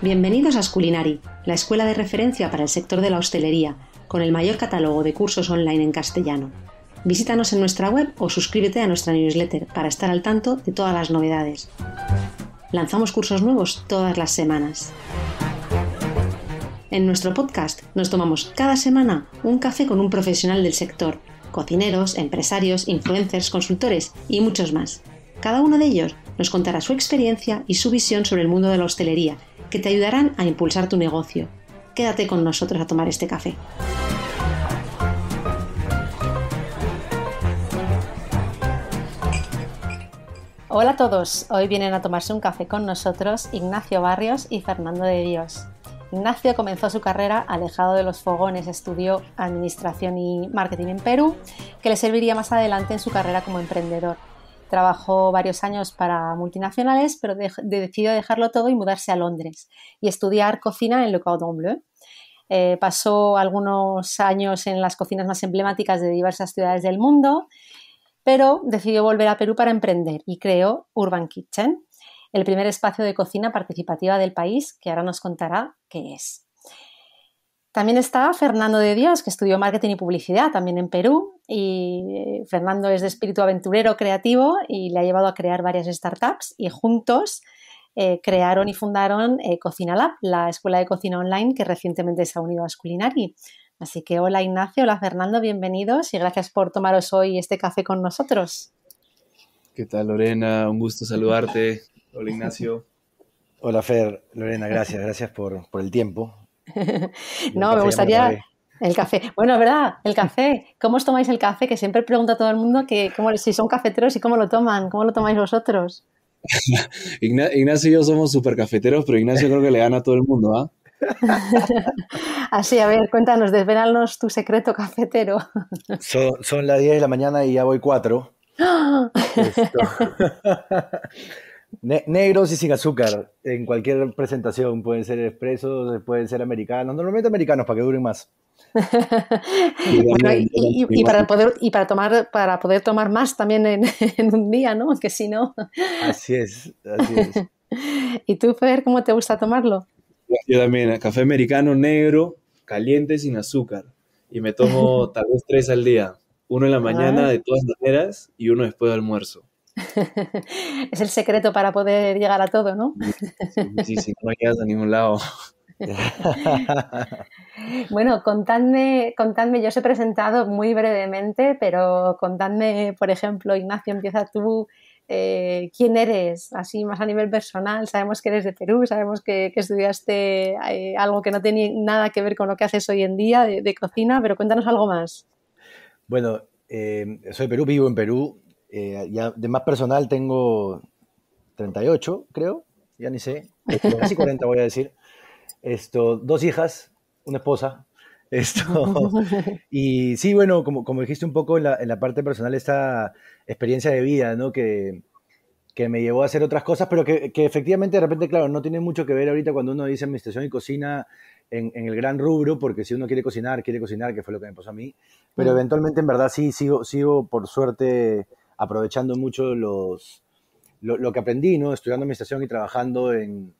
Bienvenidos a Sculinari, la escuela de referencia para el sector de la hostelería, con el mayor catálogo de cursos online en castellano. Visítanos en nuestra web o suscríbete a nuestra newsletter para estar al tanto de todas las novedades. Lanzamos cursos nuevos todas las semanas. En nuestro podcast nos tomamos cada semana un café con un profesional del sector, cocineros, empresarios, influencers, consultores y muchos más. Cada uno de ellos nos contará su experiencia y su visión sobre el mundo de la hostelería que te ayudarán a impulsar tu negocio. Quédate con nosotros a tomar este café. Hola a todos, hoy vienen a tomarse un café con nosotros Ignacio Barrios y Fernando de Dios. Ignacio comenzó su carrera alejado de los fogones, estudió administración y marketing en Perú, que le serviría más adelante en su carrera como emprendedor. Trabajó varios años para multinacionales, pero decidió dejarlo todo y mudarse a Londres y estudiar cocina en Le Cordon Bleu. Eh, pasó algunos años en las cocinas más emblemáticas de diversas ciudades del mundo, pero decidió volver a Perú para emprender y creó Urban Kitchen, el primer espacio de cocina participativa del país, que ahora nos contará qué es. También está Fernando de Dios, que estudió marketing y publicidad también en Perú. Y eh, Fernando es de espíritu aventurero creativo y le ha llevado a crear varias startups. Y juntos eh, crearon y fundaron eh, Cocina Lab, la escuela de cocina online que recientemente se ha unido a Sculinari. Así que hola Ignacio, hola Fernando, bienvenidos y gracias por tomaros hoy este café con nosotros. ¿Qué tal Lorena? Un gusto saludarte. Hola Ignacio. Hola Fer, Lorena, gracias, gracias por, por el tiempo. no, me gustaría... El café. Bueno, es ¿verdad? El café. ¿Cómo os tomáis el café? Que siempre pregunto a todo el mundo que si son cafeteros y cómo lo toman. ¿Cómo lo tomáis vosotros? Ignacio y yo somos súper cafeteros, pero Ignacio creo que le gana a todo el mundo, ¿ah? Así, a ver, cuéntanos, desvelanos tu secreto cafetero. Son, son las 10 de la mañana y ya voy 4 negros y sin azúcar, en cualquier presentación. Pueden ser expresos, pueden ser americanos, normalmente americanos para que duren más. y, para poder y para tomar para poder tomar más también en, un día, ¿no? Que si no. Así es, ¿Y tú, Feder, cómo te gusta tomarlo? Yo también, café americano negro, caliente sin azúcar. Y me tomo tal vez tres al día. Uno en la ah. mañana de todas maneras y uno después de almuerzo. es el secreto para poder llegar a todo, ¿no? sí, sí, no llegas a ningún lado. bueno, contadme, contadme, yo os he presentado muy brevemente, pero contadme, por ejemplo, Ignacio, empieza tú, eh, ¿quién eres? Así más a nivel personal, sabemos que eres de Perú, sabemos que, estudiaste eh, algo que no tiene nada que ver con lo que haces hoy en día de, cocina, pero cuéntanos algo más. Bueno, eh, soy de Perú, vivo en Perú, eh, ya de más personal tengo 38, creo, ya ni sé, este, casi 40 voy a decir. Esto, dos hijas, una esposa. Esto. Y sí, bueno, como, como dijiste un poco en la, la, parte personal, esta experiencia de vida, ¿no? Que, que me llevó a hacer otras cosas, pero que, que, efectivamente de repente, claro, no tiene mucho que ver ahorita cuando uno dice administración y cocina en, en, el gran rubro, porque si uno quiere cocinar, quiere cocinar, que fue lo que me pasó a mí, pero eventualmente en verdad sí sigo, sigo por suerte aprovechando mucho los, lo, que aprendí, ¿no? Estudiando administración y trabajando en,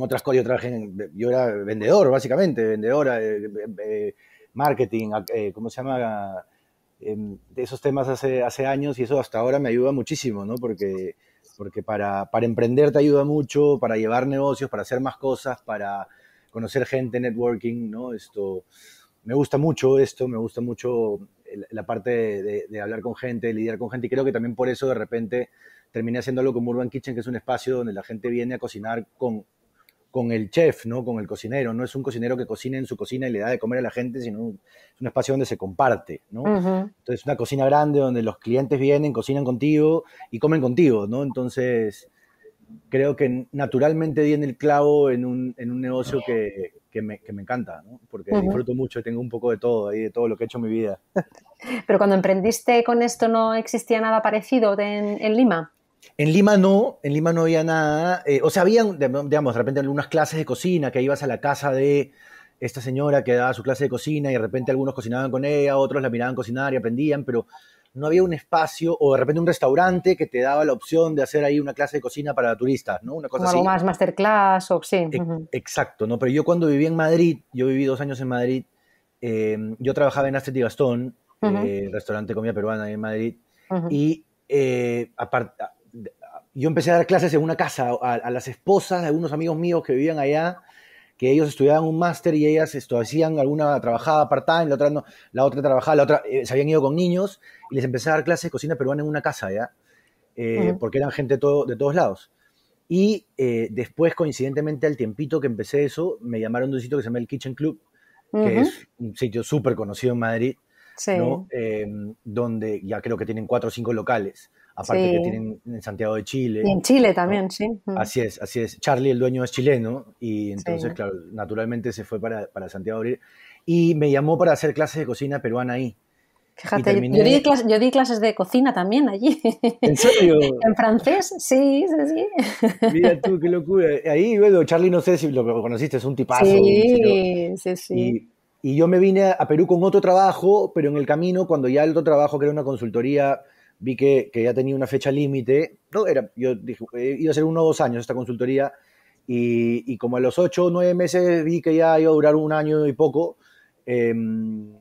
otras cosas. Yo trabajé yo era vendedor, básicamente, vendedora, eh, eh, eh, marketing, ¿cómo se llama? Em, de esos temas hace, hace años y eso hasta ahora me ayuda muchísimo, ¿no? Porque, porque para, para emprender te ayuda mucho, para llevar negocios, para hacer más cosas, para conocer gente, networking, ¿no? Esto, me gusta mucho esto, me gusta mucho la parte de, hablar con gente, lidiar con gente, y creo que también por eso de repente terminé haciendo algo como Urban Kitchen, que es un espacio donde la gente viene a cocinar con, con el chef, ¿no? Con el cocinero. No es un cocinero que cocina en su cocina y le da de comer a la gente, sino es un espacio donde se comparte, ¿no? Entonces, es una cocina grande donde los clientes vienen, cocinan contigo y comen contigo, ¿no? Entonces, creo que naturalmente di el clavo en un negocio que, que me, que encanta, porque disfruto mucho y tengo un poco de todo ahí, de todo lo que he hecho en mi vida. Pero cuando emprendiste con esto, ¿no existía nada parecido en, Lima? En Lima no, en Lima no había nada. Eh, o sea, había, digamos, de repente algunas clases de cocina que ibas a la casa de esta señora que daba su clase de cocina y de repente algunos cocinaban con ella, otros la miraban cocinar y aprendían, pero no había un espacio o de repente un restaurante que te daba la opción de hacer ahí una clase de cocina para turistas, ¿no? Una cosa así. algo más masterclass o sí. Exacto, ¿no? Pero yo cuando viví en Madrid, yo viví dos años en Madrid, eh, yo trabajaba en Astrid y Gastón, el eh, restaurante de comida peruana en Madrid, y eh, aparte yo empecé a dar clases en una casa a, las esposas de algunos amigos míos que vivían allá que ellos estudiaban un máster y ellas esto, hacían alguna trabajada apartada, time la otra no, la otra trabajaba, la otra eh, se habían ido con niños y les empecé a dar clases de cocina peruana en una casa, ¿ya? Eh, porque eran gente todo, de todos lados. Y eh, después, coincidentemente, al tiempito que empecé eso, me llamaron de un sitio que se llama el Kitchen Club, que es un sitio súper conocido en Madrid, em, donde ya creo que tienen cuatro o cinco locales aparte que tienen en Santiago de Chile. Y en Chile también, sí. Mm. Así es, así es. Charlie, el dueño, es chileno y entonces, claro, naturalmente se fue para, para Santiago de y me llamó para hacer clases de cocina peruana ahí. Fíjate, yo, di clases, yo, di clases de cocina también allí. ¿En serio? ¿En francés? Sí, sí, sí. Mira tú, qué locura. Ahí, bueno, Charlie, no sé si lo conociste, es un tipazo. Sí, sí, sí. Y, y yo me vine a Perú con otro trabajo, pero en el camino, cuando ya el otro trabajo, que era una consultoría vi que, que ya tenía una fecha límite. No, era, yo dije, eh, iba a ser uno o dos años esta consultoría. Y, y como a los ocho o nueve meses vi que ya iba a durar un año y poco, em,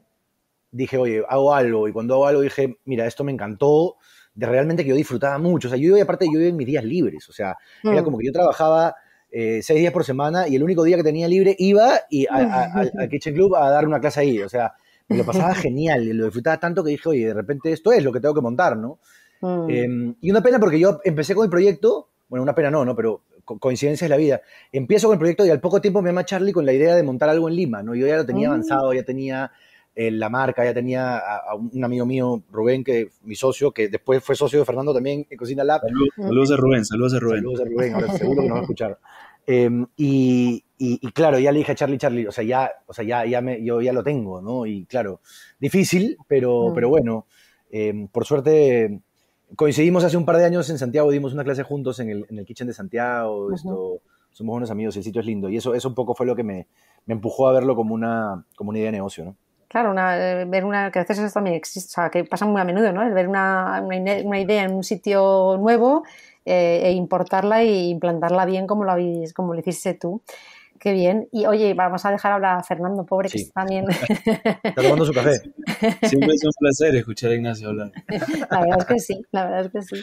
dije, oye, hago algo. Y cuando hago algo dije, mira, esto me encantó, de realmente que yo disfrutaba mucho. O sea, yo, aparte, yo iba en mis días libres. O sea, era mm. como que yo trabajaba eh, seis días por semana y el único día que tenía libre iba y a, mm. al Kitchen Club a dar una clase ahí. O sea, lo pasaba genial, y lo disfrutaba tanto que dije, oye, de repente esto es lo que tengo que montar, ¿no? Mm. Em, y una pena porque yo empecé con el proyecto, bueno, una pena no, ¿no? Pero coincidencia es la vida. Empiezo con el proyecto y al poco tiempo me llama Charlie con la idea de montar algo en Lima, ¿no? Yo ya lo tenía mm. avanzado, ya tenía eh, la marca, ya tenía a, un amigo mío, Rubén, que mi socio, que después fue socio de Fernando también en Cocina Lab. saludos a Rubén, saludos a Rubén. Saludos a Rubén, seguro que nos va a escuchar. Em, y, y, claro, ya le dije a Charlie, Charlie, o sea, ya, o sea, ya, ya yo ya lo tengo, ¿no? Y claro, difícil, pero, mm. pero bueno, em, por suerte coincidimos hace un par de años en Santiago, dimos una clase juntos en el, en el Kitchen de Santiago, esto, somos buenos amigos, el sitio es lindo, y eso, eso un poco fue lo que me, me empujó a verlo como una, como una idea de negocio, ¿no? Claro, eh, ver una, que a veces eso también existe, o sea, que pasa muy a menudo, ¿no? El ver una, una idea en un sitio nuevo eh, e importarla e implantarla bien como lo, como lo hiciste tú. Qué bien. Y oye, vamos a dejar hablar a Fernando, pobre que está también. Está tomando su café. Siempre es un placer escuchar a Ignacio hablar. La verdad es que sí, la verdad es que sí.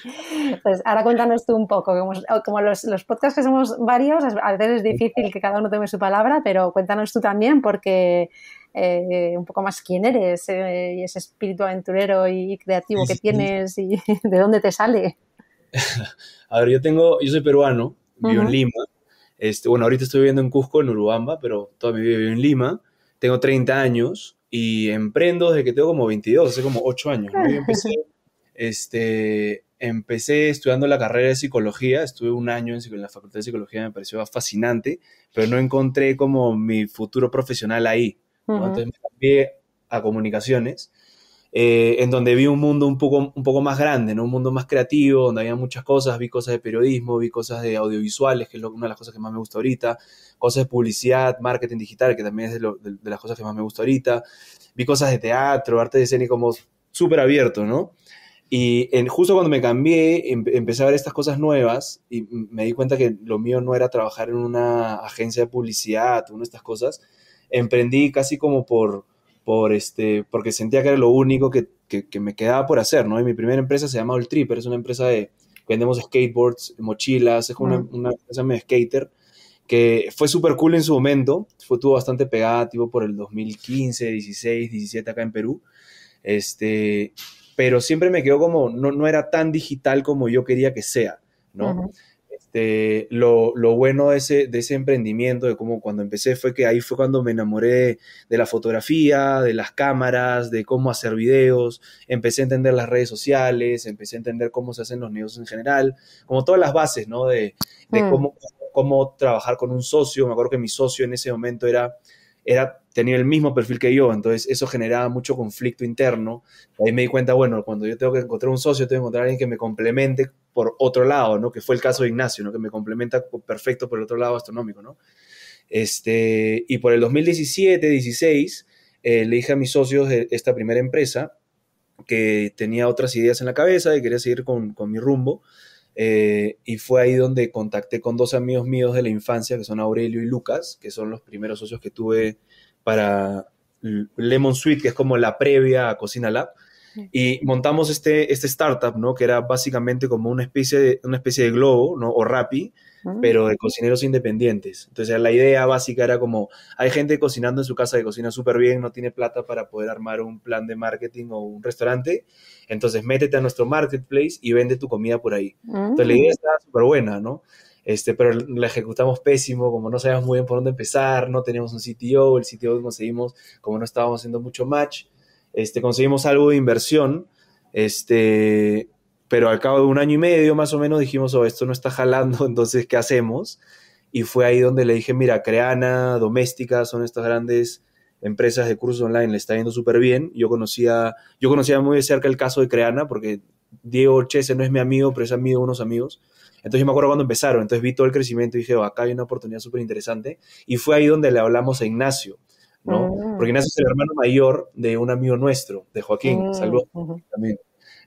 Pues ahora cuéntanos tú un poco, como, los, los, podcasts que somos varios, a veces es difícil que cada uno tome su palabra, pero cuéntanos tú también porque eh, un poco más quién eres eh, y ese espíritu aventurero y creativo que tienes y de dónde te sale. A ver, yo tengo, yo soy peruano, vivo en Lima este, bueno, ahorita estoy viviendo en Cusco, en Urubamba, pero toda mi vida en Lima. Tengo 30 años y emprendo desde que tengo como 22, hace como 8 años. empecé, este, empecé estudiando la carrera de psicología, estuve un año en, la facultad de psicología, me pareció fascinante, pero no encontré como mi futuro profesional ahí. Entonces me cambié a comunicaciones eh, en donde vi un mundo un poco, un poco más grande, un mundo más creativo, donde había muchas cosas, vi cosas de periodismo, vi cosas de audiovisuales, que es una de las cosas que más me gusta ahorita, cosas de publicidad, marketing digital, que también es de, las cosas que más me gusta ahorita, vi cosas de teatro, arte de escena como súper abierto, ¿no? Y en, justo cuando me cambié, empecé a ver estas cosas nuevas y me di cuenta que lo mío no era trabajar en una agencia de publicidad, una de estas cosas. Emprendí casi como por, este, porque sentía que era lo único que, me quedaba por hacer, ¿no? Y mi primera empresa se llama el Tripper, es una empresa de, vendemos skateboards, mochilas, es una, una empresa de skater, que fue súper cool en su momento, fue, tuvo bastante pegada, tipo por el 2015, 16, 17 acá en Perú, este, pero siempre me quedó como, no, no era tan digital como yo quería que sea, ¿no? Eh, lo, bueno de ese, de ese emprendimiento, de cómo cuando empecé, fue que ahí fue cuando me enamoré de la fotografía, de las cámaras, de cómo hacer videos, empecé a entender las redes sociales, empecé a entender cómo se hacen los negocios en general, como todas las bases, ¿no? De, mm. cómo, trabajar con un socio. Me acuerdo que mi socio en ese momento era era, tenía el mismo perfil que yo, entonces eso generaba mucho conflicto interno. Y me di cuenta, bueno, cuando yo tengo que encontrar un socio, tengo que encontrar alguien que me complemente por otro lado, ¿no? Que fue el caso de Ignacio, ¿no? Que me complementa perfecto por el otro lado astronómico, ¿no? Este, y por el 2017, 16, eh, le dije a mis socios de esta primera empresa que tenía otras ideas en la cabeza y quería seguir con, con mi rumbo. Eh, y fue ahí donde contacté con dos amigos míos de la infancia, que son Aurelio y Lucas, que son los primeros socios que tuve para Lemon Suite, que es como la previa a Cocina Lab. Y montamos este, este startup, ¿no? Que era básicamente como una especie de, una especie de globo, ¿no? O Rappi, ah. pero de cocineros independientes. Entonces la idea básica era como, hay gente cocinando en su casa que cocina súper bien, no tiene plata para poder armar un plan de marketing o un restaurante. Entonces métete a nuestro marketplace y vende tu comida por ahí. Entonces la ah. idea está súper buena, ¿no? Este, pero la ejecutamos pésimo, como no sabíamos muy bien por dónde empezar, no teníamos un CTO, el CTO que conseguimos, como no estábamos haciendo mucho match, este, conseguimos algo de inversión, este, pero al cabo de un año y medio más o menos dijimos, oh, esto no está jalando, entonces, ¿qué hacemos? Y fue ahí donde le dije, mira, Creana, Doméstica, son estas grandes empresas de cursos online, le está yendo súper bien. Yo conocía, yo conocía muy de cerca el caso de Creana, porque Diego Chese no es mi amigo, pero es amigo de unos amigos. Entonces yo me acuerdo cuando empezaron, entonces vi todo el crecimiento y dije, oh, acá hay una oportunidad súper interesante. Y fue ahí donde le hablamos a Ignacio. Oh. Porque Ignacio es el hermano mayor de un amigo nuestro, de Joaquín. Oh, saludos también.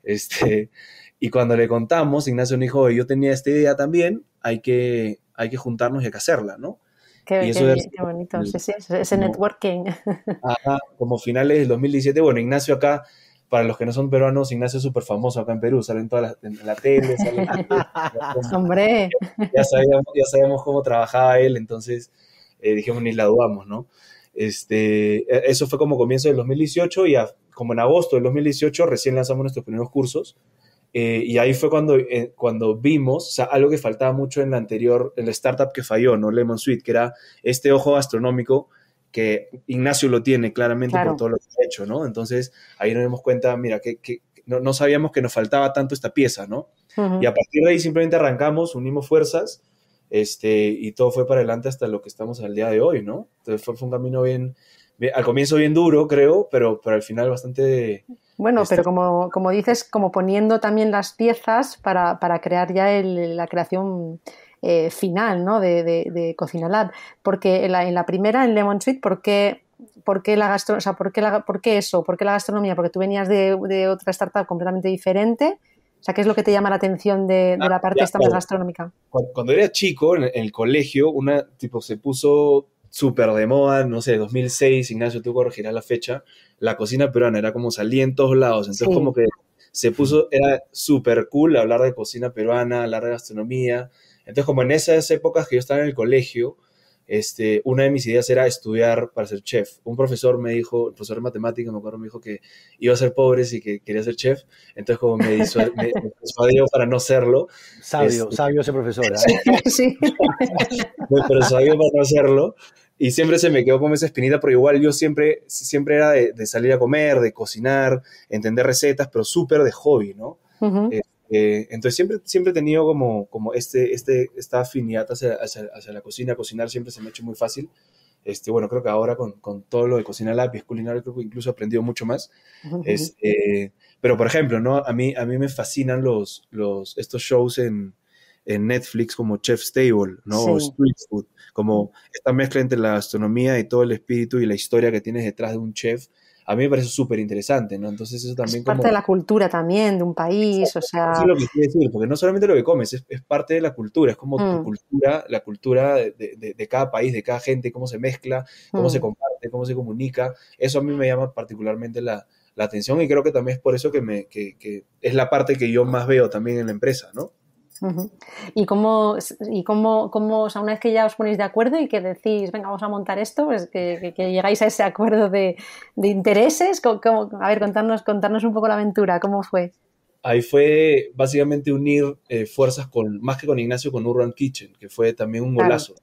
Este, y cuando le contamos, Ignacio me dijo, yo tenía esta idea también, hay que, hay que juntarnos y hay que hacerla, ¿no? Qué, bonito, ese networking. como finales del 2017, bueno, Ignacio acá, para los que no son peruanos, Ignacio es súper famoso acá en Perú, salen todas las, la tele, ¡Hombre! Ya, sabíamos, ya sabíamos cómo trabajaba él, entonces eh, dijimos, ni la dudamos, ¿no? Este, e, eso fue como comienzo del 2018 y como en agosto del 2018 recién lanzamos nuestros primeros cursos. Eh, y ahí fue cuando, eh, cuando vimos, algo que faltaba mucho en la anterior, startup que falló, ¿no? Lemon Suite, que era este ojo astronómico que Ignacio lo tiene claramente por todo lo que ha hecho, ¿no? Entonces ahí nos dimos cuenta, mira, que, no, sabíamos que nos faltaba tanto esta pieza, ¿no? Y a partir de ahí simplemente arrancamos, unimos fuerzas este, y todo fue para adelante hasta lo que estamos al día de hoy, ¿no? Entonces fue, un camino bien, al comienzo bien duro, creo, pero, para al final bastante... Bueno, este pero como, dices, como poniendo también las piezas para, crear ya la creación eh, final, ¿no? De, de, Cocina Lab. Porque en la, primera, en Lemon Sweet, ¿por qué la o ¿por, eso? ¿Por qué la gastronomía? Porque tú venías de, de, otra startup completamente diferente o sea, ¿qué es lo que te llama la atención de, la ah, parte esta más gastronómica? Cuando, era chico, en el colegio, una, tipo, se puso súper de moda, no sé, 2006, Ignacio, tú corregirás la fecha, la cocina peruana era como salía en todos lados, entonces como que se puso, era súper cool hablar de cocina peruana, hablar de gastronomía, entonces como en esas épocas que yo estaba en el colegio, este, una de mis ideas era estudiar para ser chef. Un profesor me dijo, el profesor de matemáticas, me acuerdo, me dijo que iba a ser pobre y que quería ser chef. Entonces, como me, persuadió para no serlo. Sabio, este, sabio ese profesor. ¿eh? sí. me persuadió para no serlo y siempre se me quedó con esa espinita, pero igual yo siempre, siempre era de, salir a comer, de cocinar, entender recetas, pero súper de hobby, ¿no? Uh eh, entonces siempre, siempre he tenido como, como este, este, esta afinidad hacia, hacia, hacia, la cocina. Cocinar siempre se me ha hecho muy fácil. Este, bueno, creo que ahora con, con todo lo de cocina lápiz culinario, creo que incluso he aprendido mucho más. Eh, pero, por ejemplo, ¿no? a, mí, a mí me fascinan los, los, estos shows en, en Netflix como Chef's Table, ¿no? O Street Food, como esta mezcla entre la gastronomía y todo el espíritu y la historia que tienes detrás de un chef a mí me parece súper interesante, ¿no? Entonces eso también... Es parte de la cultura también de un país, o sea... Sí, lo que quiero decir, porque no solamente lo que comes, es, parte de la cultura, es como tu mm. cultura, la cultura de, de, cada país, de cada gente, cómo se mezcla, cómo se mm. comparte, cómo se comunica. Eso a mí me llama particularmente la, atención y creo que también es por eso que, me, que es la parte que yo más veo también en la empresa, ¿no? Y cómo, y cómo, cómo o sea, una vez que ya os ponéis de acuerdo y que decís, venga, vamos a montar esto, pues que, que, llegáis a ese acuerdo de, de intereses, a ver, contarnos, contarnos un poco la aventura, ¿cómo fue? Ahí fue básicamente unir eh, fuerzas con, más que con Ignacio, con Urban Kitchen, que fue también un golazo.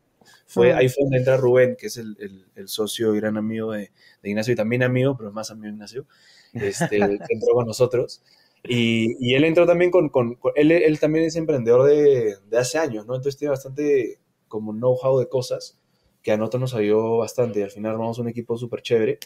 Fue, Ahí fue donde entra Rubén, que es el, el, el socio y gran amigo de, de, Ignacio y también amigo, pero más amigo de Ignacio, este, entró con nosotros. Y, él entró también con, él, él, también es emprendedor de, hace años, ¿no? Entonces tiene bastante como know-how de cosas que a nosotros nos ayudó bastante y al final armamos un equipo súper chévere.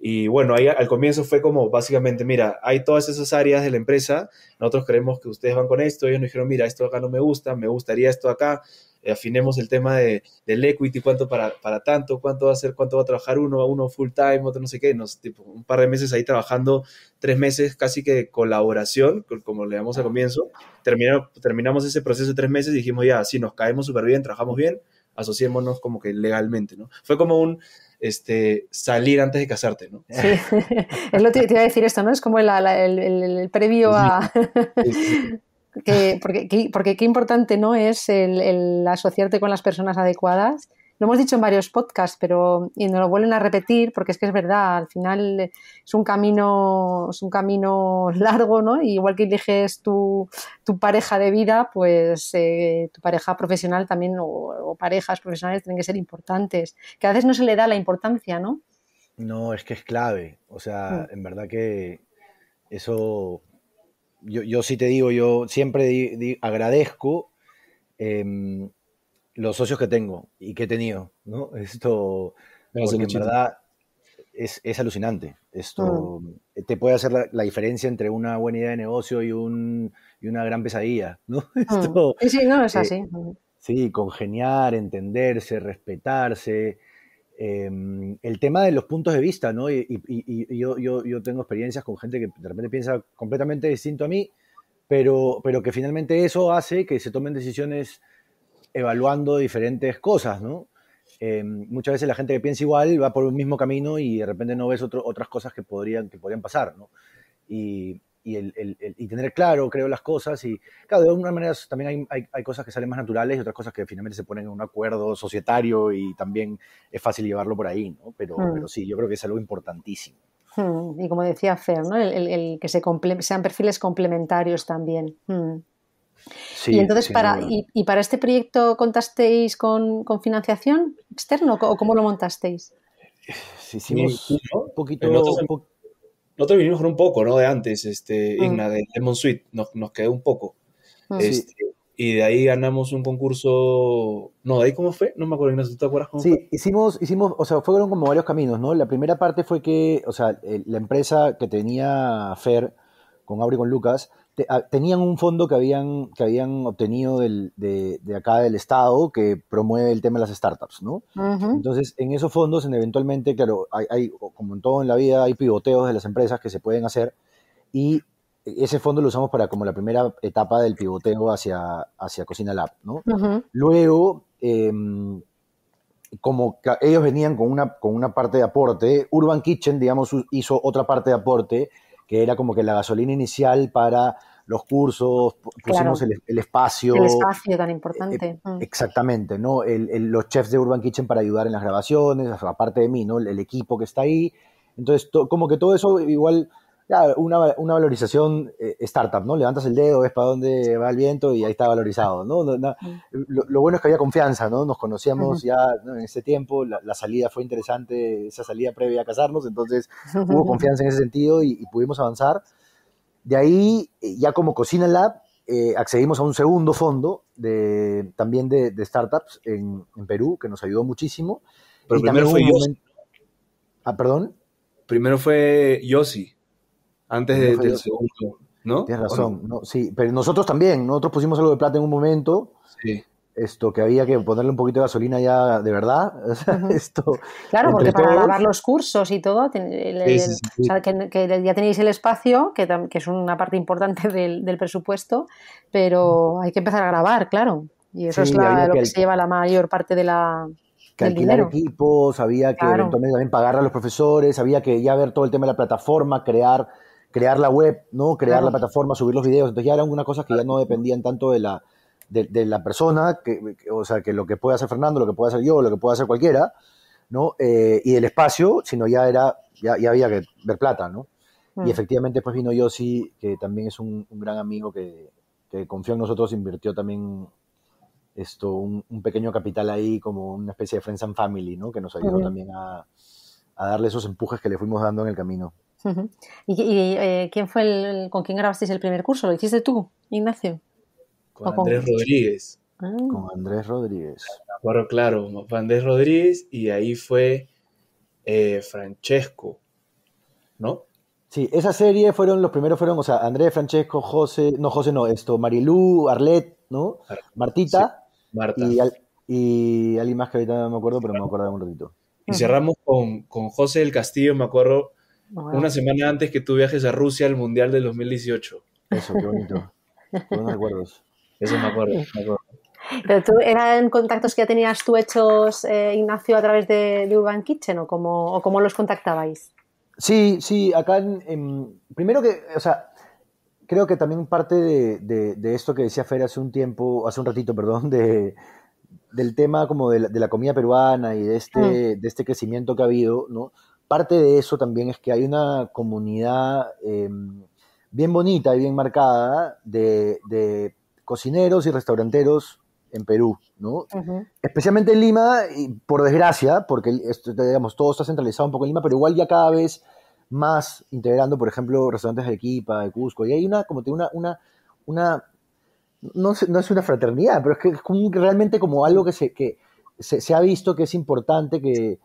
Y bueno, ahí al comienzo fue como básicamente, mira, hay todas esas áreas de la empresa, nosotros creemos que ustedes van con esto, ellos nos dijeron, mira, esto acá no me gusta, me gustaría esto acá, afinemos el tema de, del equity, cuánto para, para tanto, cuánto va a ser, cuánto va a trabajar uno, uno full time, otro no sé qué, nos, tipo, un par de meses ahí trabajando, tres meses casi que colaboración, como le damos al comienzo, terminamos, terminamos ese proceso de tres meses y dijimos ya, si nos caemos súper bien, trabajamos bien, asociémonos como que legalmente, ¿no? Fue como un este, salir antes de casarte, ¿no? Sí, es lo que te iba a decir esto, ¿no? Es como el, previo a... sí. que, porque, porque, qué importante no es el, asociarte con las personas adecuadas. Lo hemos dicho en varios podcasts, pero y nos lo vuelven a repetir porque es que es verdad. Al final es un camino, es un camino largo, ¿no? Y igual que eliges tu, tu pareja de vida, pues eh, tu pareja profesional también o, parejas profesionales tienen que ser importantes. Que a veces no se le da la importancia, ¿no? No, es que es clave. O sea, mm. en verdad que eso yo, yo, sí te digo, yo siempre agradezco em, los socios que tengo y que he tenido, ¿no? Esto, porque en verdad es, alucinante. Esto mm. te puede hacer la, diferencia entre una buena idea de negocio y, un, y una gran pesadilla, ¿no? Mm. sí, no, es eh, así. sí, congeniar, entenderse, respetarse, Em, el tema de los puntos de vista, ¿no? Y, yo, tengo experiencias con gente que de repente piensa completamente distinto a mí, pero, pero que finalmente eso hace que se tomen decisiones evaluando diferentes cosas, ¿no? Em, muchas veces la gente que piensa igual va por un mismo camino y de repente no ves otras cosas que podrían, que podrían pasar, ¿no? Y, y, tener claro, creo, las cosas. Y claro, de alguna manera también hay, cosas que salen más naturales y otras cosas que finalmente se ponen en un acuerdo societario y también es fácil llevarlo por ahí, ¿no? Pero, hmm. sí, yo creo que es algo importantísimo. Hmm. Y como decía Fer, ¿no? El, que se sean perfiles complementarios también. Hmm. Sí, y entonces, para, y, para este proyecto contasteis con, financiación externa o cómo lo montasteis? Sí, eh, sí, un poquito... Nosotros vinimos con un poco, ¿no? De antes, este, Igna, de Demon nos, nos quedó un poco. Ah. este, Y de ahí ganamos un concurso. No, de ahí cómo fue, no me acuerdo, Ignacio, ¿tú te acuerdas sí, hicimos, hicimos, o sea, fueron como varios caminos, ¿no? La primera parte fue que, o sea, la empresa que tenía Fer con Auri y con Lucas Ah, tenían un fondo que habían, que habían obtenido de, acá del Estado que promueve el tema de las startups, ¿no? Entonces, en esos fondos, en eventualmente, claro, hay, como en todo en la vida, hay pivoteos de las empresas que se pueden hacer y ese fondo lo usamos para como la primera etapa del pivoteo hacia, hacia Cocina Lab, ¿no? Luego, em, como ellos venían con una, con una parte de aporte, Urban Kitchen, digamos, hizo otra parte de aporte que era como que la gasolina inicial para los cursos, pusimos el, espacio. El espacio tan importante. Eh, mm. exactamente, ¿no? los chefs de Urban Kitchen para ayudar en las grabaciones, aparte de mí, ¿no? El, equipo que está ahí. Entonces, como que todo eso igual una, valorización eh, startup, ¿no? Levantas el dedo, ves para dónde va el viento y ahí está valorizado, ¿no? lo, bueno es que había confianza, ¿no? Nos conocíamos ya en ese tiempo, la, salida fue interesante, esa salida previa a casarnos, entonces hubo confianza en ese sentido y, pudimos avanzar. De ahí, eh, ya como Cocina Lab, eh, accedimos a un segundo fondo de, también de, startups en, Perú, que nos ayudó muchísimo. Pero primero fue Ah, perdón. Primero fue Yossi antes de, del segundo, ¿no? Tienes razón, sí, pero nosotros también, nosotros pusimos algo de plata en un momento. Sí. Esto, que había que ponerle un poquito de gasolina ya de verdad. esto, claro, porque para grabar los cursos y todo, O sea, que, ya tenéis el espacio, que, que es una parte importante del, presupuesto, pero hay que empezar a grabar, claro. Y eso es lo que, se lleva la mayor parte de la, que alquilar equipos, había que también pagar a los profesores, había que ya ver todo el tema de la plataforma, crear crear la web, ¿no? Crear la plataforma, subir los videos. Entonces ya eran unas cosas que ya no dependían tanto de la, de, la persona, que, o sea, que lo que pueda hacer Fernando, lo que pueda hacer yo, lo que pueda hacer cualquiera, ¿no? Eh, y del espacio, sino ya era, ya, había que ver plata, ¿no? Y mm. efectivamente después pues, vino Yossi, que también es un, gran amigo que, confió en nosotros, invirtió también esto, un, pequeño capital ahí, como una especie de friends and family, ¿no? Que nos ayudó también a, a darle esos empujes que le fuimos dando en el camino. ¿Y, eh, quién fue el, con quién grabasteis el primer curso? ¿Lo hiciste tú, Ignacio? Con Andrés Rodríguez. Ah. Con Andrés Rodríguez. Bueno, claro, Andrés Rodríguez y ahí fue eh, Francesco, ¿no? Sí, esa serie fueron, los primeros fueron, o sea, Andrés, Francesco, José, no, José no, esto, Marilú, Arlet, ¿no? Martita. Y, alguien más que ahorita no me acuerdo, pero me acuerdo de un ratito. Y cerramos con, con José del Castillo, me acuerdo, una semana antes que tú viajes a Rusia al Mundial del 2018. Eso, qué bonito. Buenos recuerdos. Eso me acuerdo, me acuerdo. Pero tú, ¿eran contactos que ya tenías tú hechos, eh, Ignacio, a través de, de Urban Kitchen o cómo, los contactabais? Sí, sí, acá en, primero que, o sea, creo que también parte de, esto que decía Fer hace un tiempo, hace un ratito, perdón, del tema como de la, comida peruana y de este, mm. de este crecimiento que ha habido, ¿no? Parte de eso también es que hay una comunidad em, bien bonita y bien marcada de, cocineros y restauranteros en Perú, ¿no? Especialmente en Lima, y por desgracia, porque esto, digamos, todo está centralizado un poco en Lima, pero igual ya cada vez más integrando, por ejemplo, restaurantes de Arequipa, de Cusco, y hay una, como tiene una, una, una no, es una fraternidad, pero es que como, realmente como algo que se, que se ha visto que es importante que,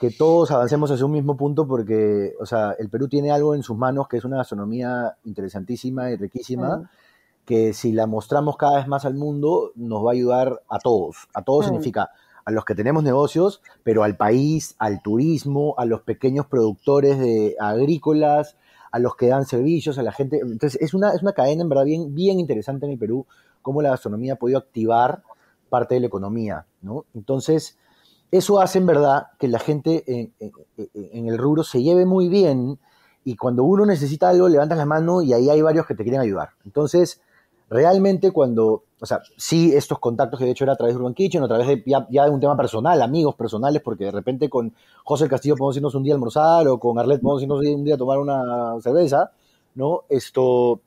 que todos avancemos hacia un mismo punto porque, o sea, el Perú tiene algo en sus manos que es una gastronomía interesantísima y riquísima, que si la mostramos cada vez más al mundo nos va a ayudar a todos. A todos significa a los que tenemos negocios, pero al país, al turismo, a los pequeños productores de agrícolas, a los que dan servicios, a la gente. Entonces, es una, es una cadena en verdad bien, bien interesante en el Perú, cómo la gastronomía ha podido activar parte de la economía, ¿no? Entonces, eso hace en verdad que la gente en, el rubro se lleve muy bien y cuando uno necesita algo levantas la mano y ahí hay varios que te quieren ayudar. Entonces, realmente cuando, o sea, sí, estos contactos que de hecho era a través de Urban Kitchen, a través de ya, un tema personal, amigos personales, porque de repente con José Castillo podemos irnos un día a almorzar o con Arlette podemos irnos un día a tomar una cerveza, ¿no? Esto,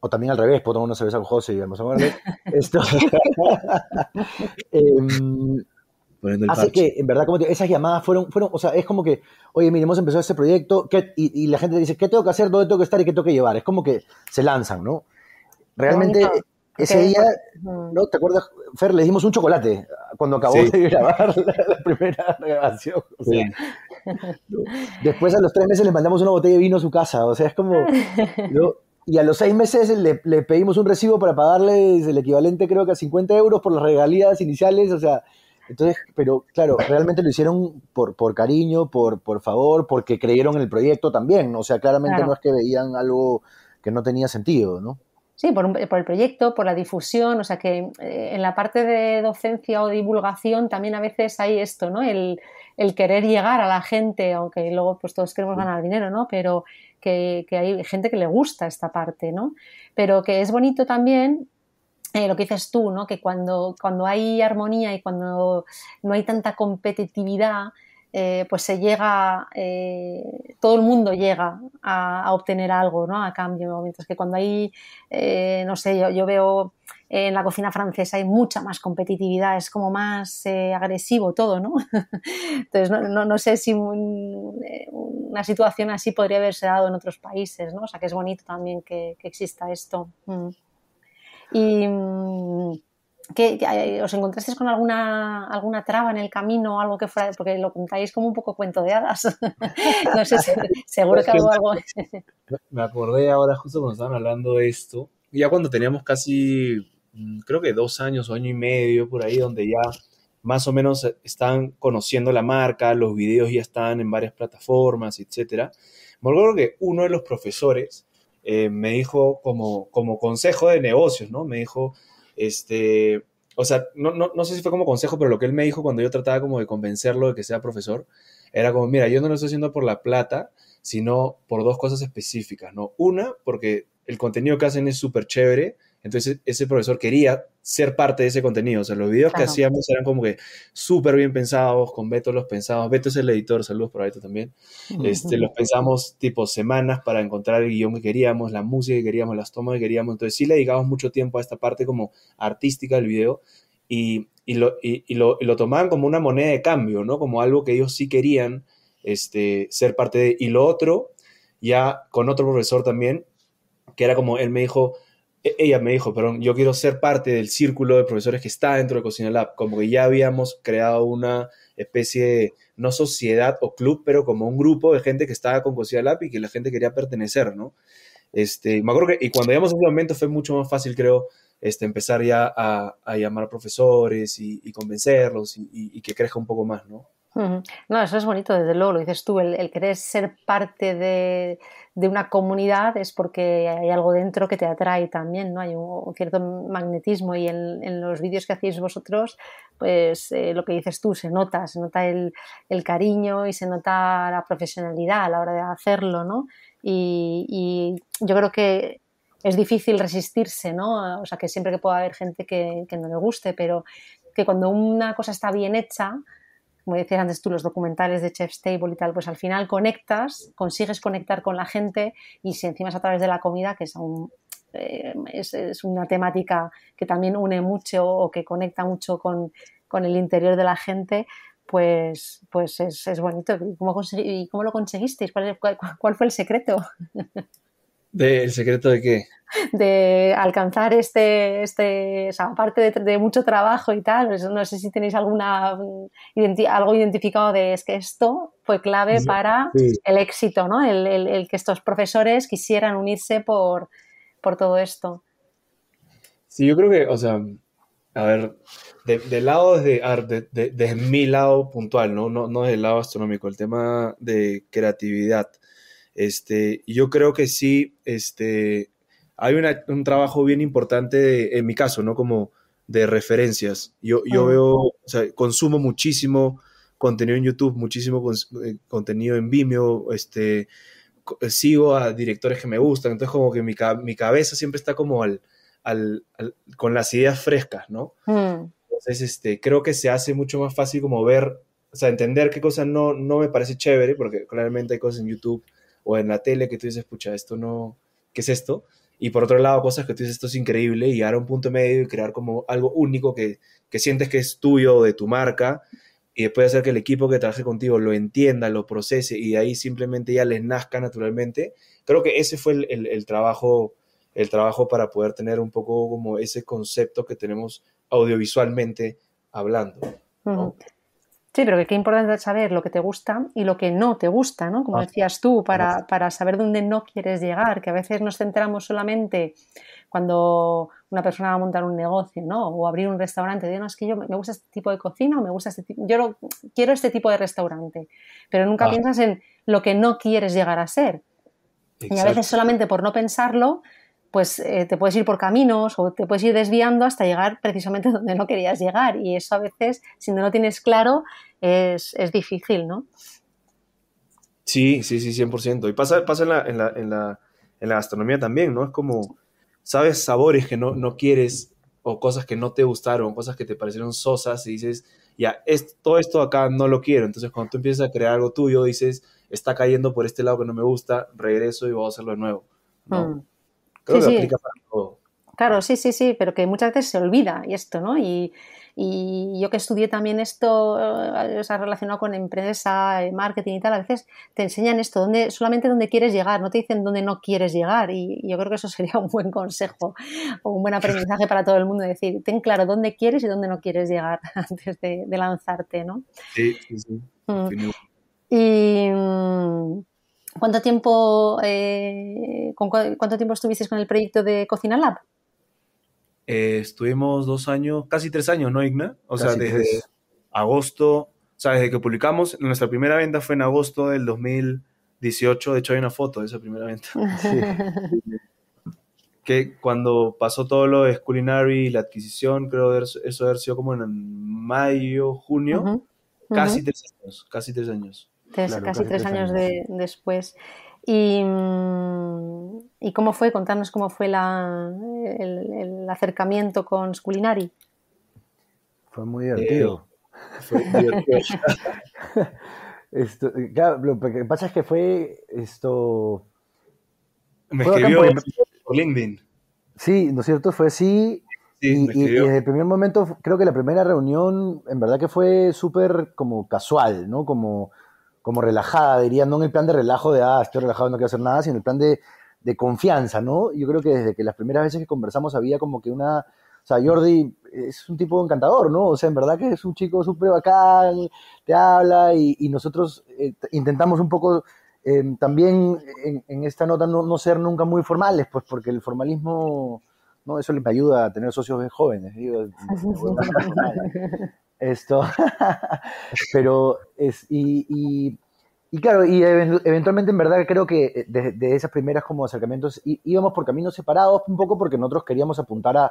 o también al revés, podemos tomar una cerveza con José y almorzar con Esto. Em, Así que, en verdad, como esas llamadas fueron, fueron, o sea, es como que, oye, mire, hemos empezado este proyecto y, la gente te dice, ¿qué tengo que hacer? ¿Dónde tengo que estar? ¿Y qué tengo que llevar? Es como que se lanzan, ¿no? Realmente, ese día, ¿no? ¿Te acuerdas, Fer? Le dimos un chocolate cuando acabó de grabar la, primera grabación. Después, a los tres meses, le mandamos una botella de vino a su casa. O sea, es como... y a los seis meses le, le, pedimos un recibo para pagarles el equivalente, creo que a 50 euros por las regalías iniciales, o sea, entonces, pero claro, realmente lo hicieron por, por cariño, por, por favor, porque creyeron en el proyecto también, O sea, claramente no es que veían algo que no tenía sentido, ¿no? Sí, por, el proyecto, por la difusión, o sea que eh, en la parte de docencia o divulgación también a veces hay esto, ¿no? El, querer llegar a la gente, aunque luego pues todos queremos ganar dinero, ¿no? Pero que, que, hay gente que le gusta esta parte, ¿no? Pero que es bonito también eh, lo que dices tú, ¿no? que cuando, cuando hay armonía y cuando no hay tanta competitividad, eh, pues se llega, eh, todo el mundo llega a, obtener algo ¿no? a cambio, mientras que cuando hay, no sé, yo, yo veo en la cocina francesa hay mucha más competitividad, es como más agresivo todo, ¿no? Entonces, no, sé si una situación así podría haberse dado en otros países, ¿no? O sea, que es bonito también que, exista esto. Mm. Y, mm, ¿Qué, eh, os encontrasteis con alguna, alguna traba en el camino o algo que fuera? Porque lo contáis como un poco cuento de hadas. no sé, seguro que hubo algo. Me acordé ahora justo cuando estaban hablando de esto, ya cuando teníamos casi, mm, creo que dos años o año y medio por ahí, donde ya más o menos están conociendo la marca, los videos ya están en varias plataformas, etc. Me acuerdo que uno de los profesores eh, me dijo como, como consejo de negocios, ¿no? Me dijo, este, o sea, no, no, sé si fue como consejo, pero lo que él me dijo cuando yo trataba como de convencerlo de que sea profesor, era como, mira, yo no lo estoy haciendo por la plata, sino por dos cosas específicas, ¿no? Una, porque el contenido que hacen es súper chévere entonces ese profesor quería ser parte de ese contenido. O sea, los videos que hacíamos eran como que súper bien pensados, con Beto los pensados, Beto es el editor, saludos por ahí también. Este, los pensamos tipo semanas para encontrar el guión que queríamos, la música que queríamos, las tomas que queríamos. Entonces sí le dedicamos mucho tiempo a esta parte como artística del video y, lo, y, lo, tomaban como una moneda de cambio, ¿no? Como algo que ellos sí querían este, ser parte de. Y lo otro, ya con otro profesor también, que era como, él me dijo, e-, ella me dijo, perdón, yo quiero ser parte del círculo de profesores que está dentro de Cocina Lab, como que ya habíamos creado una especie no sociedad o club, pero como un grupo de gente que estaba con Cocina Lab y que la gente quería pertenecer, ¿no? Este, me acuerdo que, y cuando llegamos a ese momento fue mucho más fácil, creo, este, empezar ya a, llamar a profesores y, convencerlos y, que crezca un poco más, ¿no? No, eso es bonito, desde luego, lo dices tú, el querer ser parte de, de una comunidad es porque hay algo dentro que te atrae también, ¿no? Hay un, cierto magnetismo y en, los vídeos que hacéis vosotros, pues eh, lo que dices tú, se nota, se nota el, cariño y se nota la profesionalidad a la hora de hacerlo, ¿no? Y, yo creo que es difícil resistirse, ¿no? O sea, que siempre que pueda haber gente que, que no le guste, pero que cuando una cosa está bien hecha, como decías antes tú, los documentales de Chef's Table y tal, pues al final conectas, consigues conectar con la gente y si encima es a través de la comida, que es un eh, es, una temática que también une mucho o que conecta mucho con, con el interior de la gente, pues, pues es, es bonito. ¿Y cómo, ¿Y cómo, lo conseguisteis? ¿Cuál, cuál, cuál fue el secreto? ¿El secreto de qué? De alcanzar este, este aparte de, mucho trabajo y tal, pues no sé si tenéis alguna mm, algo identificado de es que esto fue clave para el éxito, ¿no? El, que estos profesores quisieran unirse por, por todo esto. Sí, yo creo que, o sea, a ver, del lado, desde de, de, mi lado puntual, ¿no? No, no del lado astronómico, el tema de creatividad. Este, yo creo que sí, este, hay un trabajo bien importante, en mi caso, ¿no? Como de referencias. Yo, veo, o sea, consumo muchísimo contenido en YouTube, muchísimo eh, contenido en Vimeo, este, sigo a directores que me gustan, entonces como que mi, mi cabeza siempre está como al, al, con las ideas frescas, ¿no? Hmm. Entonces, este, creo que se hace mucho más fácil como ver, o sea, entender qué cosas no, no me parece chévere, porque claramente hay cosas en YouTube o en la tele que tú dices, pucha, esto no, ¿qué es esto? Y por otro lado, cosas que tú dices, esto es increíble, y llegar a un punto medio y crear como algo único que, que sientes que es tuyo, de tu marca, y después hacer que el equipo que trabaje contigo lo entienda, lo procese, y de ahí simplemente ya les nazca naturalmente. Creo que ese fue el, trabajo el trabajo para poder tener un poco como ese concepto que tenemos audiovisualmente hablando. Sí, pero qué importante saber lo que te gusta y lo que no te gusta, ¿no? Como ah, decías tú, para, saber dónde no quieres llegar, que a veces nos centramos solamente cuando una persona va a montar un negocio, ¿no? O abrir un restaurante, digo, no, es que yo me gusta este tipo de cocina, o me gusta este tipo, yo quiero este tipo de restaurante, pero nunca ah. piensas en lo que no quieres llegar a ser. Y a veces solamente por no pensarlo pues eh, te puedes ir por caminos o te puedes ir desviando hasta llegar precisamente donde no querías llegar. Y eso a veces, si no lo tienes claro, es, difícil, ¿no? Sí, sí, sí, 100%. Y pasa, pasa en, la, en, la, gastronomía también, ¿no? Es como, sabes sabores que no, no quieres o cosas que no te gustaron, cosas que te parecieron sosas y dices, ya, es, todo esto acá no lo quiero. Entonces cuando tú empiezas a crear algo tuyo, dices, está cayendo por este lado que no me gusta, regreso y voy a hacerlo de nuevo. ¿no? Mm. Claro, sí, sí, sí, pero que muchas veces se olvida y esto, ¿no? Y, yo que estudié también esto, eh, o sea, relacionado con empresa, eh, marketing y tal, a veces te enseñan esto, donde, solamente donde quieres llegar, no te dicen dónde no quieres llegar. Y yo creo que eso sería un buen consejo o un buen aprendizaje para todo el mundo, decir, ten claro dónde quieres y dónde no quieres llegar antes de, lanzarte, ¿no? Sí, sí, sí. Mm. Y. ¿Cuánto tiempo, estuviste eh, con ¿Cuánto tiempo estuvisteis con el proyecto de Cocina Lab? Eh, estuvimos dos años, casi tres años, ¿no, Igna? O sea, desde agosto, o sea, desde que publicamos, nuestra primera venta fue en agosto del 2018, de hecho hay una foto de esa primera venta. que cuando pasó todo lo de y la adquisición, creo que eso haber sido como en mayo, junio, casi tres años, casi tres años casi, tres, años, después. Mm, y, cómo fue? Contarnos cómo fue la, el, acercamiento con Sculinari. Fue muy eh, divertido. fue divertido. lo que pasa es que fue esto. Me escribió por LinkedIn. Sí, ¿no es cierto? Fue así. y, el primer momento, creo que la primera reunión, en verdad que fue súper como casual, ¿no? Como como relajada, diría, no en el plan de relajo de, ah, estoy relajado, no quiero hacer nada, sino en el plan de, de confianza, ¿no? Yo creo que desde que las primeras veces que conversamos había como que una... O sea, Jordi es un tipo encantador, ¿no? O sea, en verdad que es un chico súper bacán, te habla y, nosotros eh, intentamos un poco em, también en, esta nota no, ser nunca muy formales, pues porque el formalismo, ¿no? Eso le ayuda a tener socios jóvenes. ¿sí? Esto, pero es, y, claro, y eventualmente en verdad creo que desde eh, de esas primeras como acercamientos íbamos por caminos separados un poco porque nosotros queríamos apuntar a,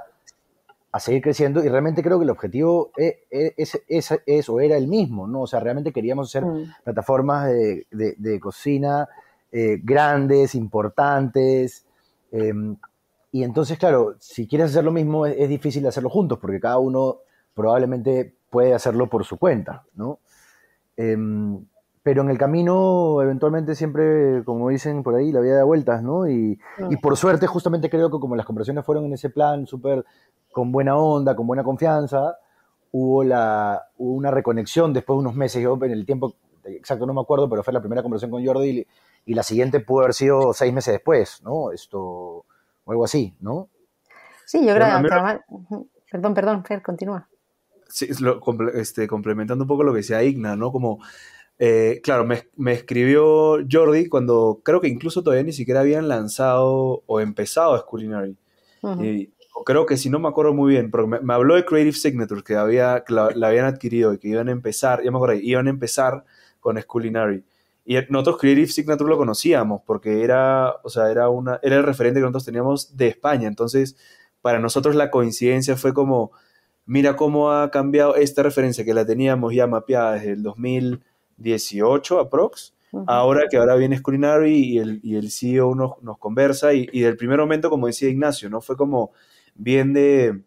seguir creciendo y realmente creo que el objetivo eh, eh, es, es, o era el mismo, ¿no? O sea, realmente queríamos hacer mm. plataformas de, cocina grandes, importantes. Em, y entonces, claro, si quieres hacer lo mismo, es, difícil hacerlo juntos porque cada uno probablemente puede hacerlo por su cuenta, ¿no? Em, pero en el camino, eventualmente, siempre, como dicen por ahí, la vida da vueltas, ¿no? Y, por suerte, justamente creo que como las conversaciones fueron en ese plan, súper con buena onda, con buena confianza, hubo, la, una reconexión después de unos meses, yo en el tiempo exacto no me acuerdo, pero fue la primera conversación con Jordi y, la siguiente pudo haber sido seis meses después, ¿no? Esto, o algo así, ¿no? Sí, yo creo que... Perdón, perdón, Fer, continúa este, complementando un poco lo que decía Igna, ¿no? Como, eh, claro, me, escribió Jordi cuando creo que incluso todavía ni siquiera habían lanzado o empezado a Y creo que si no me acuerdo muy bien, porque me, habló de Creative Signature que, había, la, habían adquirido y que iban a empezar, ya me acuerdo iban a empezar con Sculinary. Y nosotros Creative Signature lo conocíamos porque era, o sea, era, una, era el referente que nosotros teníamos de España. Entonces, para nosotros la coincidencia fue como, Mira cómo ha cambiado esta referencia que la teníamos ya mapeada desde el 2018 aprox. Ahora que ahora viene Screenary y el, y el CEO nos, nos conversa y, del primer momento, como decía Ignacio, ¿no? Fue como bien de,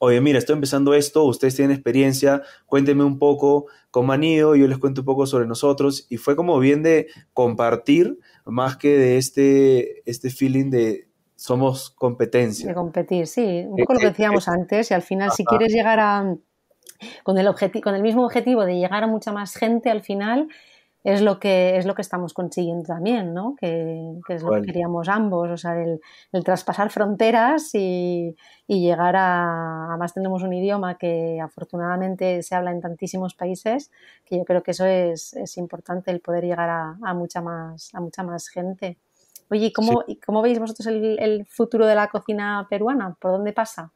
oye, mira, estoy empezando esto, ustedes tienen experiencia, cuéntenme un poco cómo han ido, yo les cuento un poco sobre nosotros. Y fue como bien de compartir más que de este, este feeling de, somos competencia. De competir, sí. Un poco lo eh, que decíamos eh, antes, y al final, si quieres llegar a. Con el, con el mismo objetivo de llegar a mucha más gente, al final es lo que, es lo que estamos consiguiendo también, ¿no? Que, que es lo que queríamos ambos, o sea, el, el traspasar fronteras y, y, llegar a. Además, tenemos un idioma que afortunadamente se habla en tantísimos países, que yo creo que eso es, es importante, el poder llegar a, a, mucha, más, a mucha más gente. Oye, cómo, cómo veis vosotros el, futuro de la cocina peruana? ¿Por dónde pasa?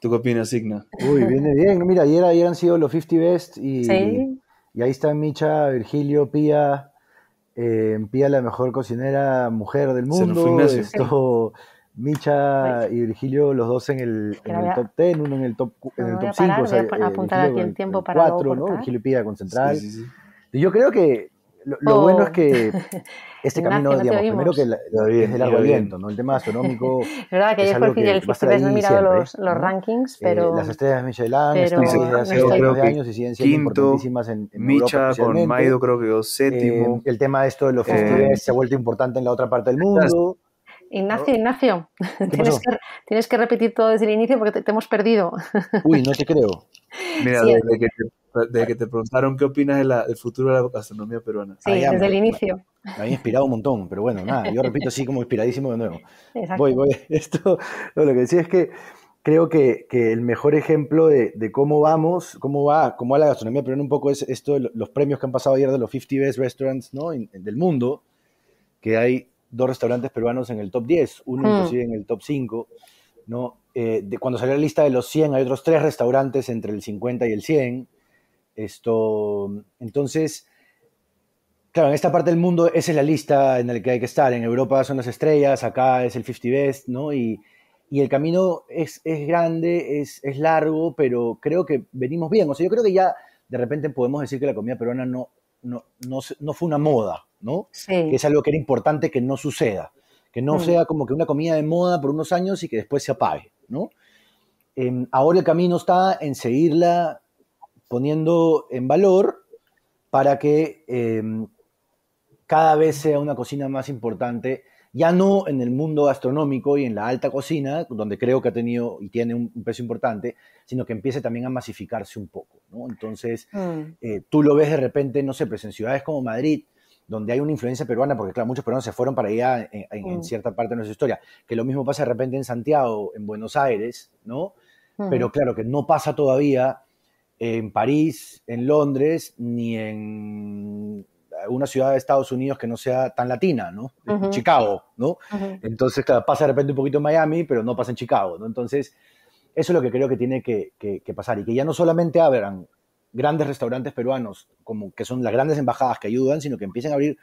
¿Tú qué opinas, Igna? Uy, viene bien. Mira, ayer, ayer han sido los 50 Best y, y ahí están Micha, Virgilio, Pía. Eh, Pía, la mejor cocinera mujer del mundo. Esto, sí. Micha y Virgilio, los dos en el, en el top 10, uno en el top, en el top 5. voy a eh, apuntar aquí el tiempo para. Cuatro, ¿no? Virgilio y Pía con Central. Y yo creo que lo, oh. bueno es que este camino, digamos, primero que es el largo viento, ¿no? El tema astronómico. es verdad que yo por fin el festival mirado los, rankings, eh, pero. las estrellas de Michelin pero, están desde hace años y siguen siendo importantísimas en, en Micha, con Maido creo que yo eh, séptimo. el tema de esto de los eh, festivales se ha vuelto importante en la otra parte del mundo. Ignacio, Ignacio, tienes que, tienes que, repetir todo desde el inicio porque te, hemos perdido. Uy, no te creo. Mira, desde, que te, preguntaron qué opinas del futuro de la gastronomía peruana. Sí, desde el inicio. Me, ha inspirado un montón, pero bueno, nada, yo repito así como inspiradísimo de nuevo. Exacto. Voy, voy. Esto, lo que decía es que creo que, que el mejor ejemplo de, de, cómo vamos, cómo va, cómo va la gastronomía peruana un poco es esto, los premios que han pasado ayer de los 50 Best Restaurants ¿no? del mundo, que hay dos restaurantes peruanos en el top 10, uno hmm. inclusive en el top 5, ¿no? Eh, de, cuando salió la lista de los 100, hay otros tres restaurantes entre el 50 y el 100. Esto, entonces, claro, en esta parte del mundo esa es la lista en la que hay que estar. En Europa son las estrellas, acá es el 50 best, ¿no? Y, y el camino es, es grande, es, es, largo, pero creo que venimos bien. O sea, yo creo que ya de repente podemos decir que la comida peruana no, no, no fue una moda, ¿no? Que es algo que era importante que no suceda, que no mm. sea como que una comida de moda por unos años y que después se apague, ¿no? Em, ahora el camino está en seguirla poniendo en valor para que em, cada vez sea una cocina más importante, ya no en el mundo gastronómico y en la alta cocina, donde creo que ha tenido y tiene un, peso importante, sino que empiece también a masificarse un poco, Entonces, mm. eh, tú lo ves de repente, no sé, pues en ciudades como Madrid, donde hay una influencia peruana, porque claro, muchos peruanos se fueron para allá en, mm. cierta parte de nuestra historia, que lo mismo pasa de repente en Santiago, en Buenos Aires, ¿no? Mm. Pero claro, que no pasa todavía en París, en Londres, ni en una ciudad de Estados Unidos que no sea tan latina, ¿no? Eh, Chicago, ¿no? Entonces, claro, pasa de repente un poquito en Miami, pero no pasa en Chicago, ¿no? Entonces, eso es lo que creo que tiene que, que pasar y que ya no solamente abran grandes restaurantes peruanos, como que son las grandes embajadas que ayudan, sino que empiecen a abrir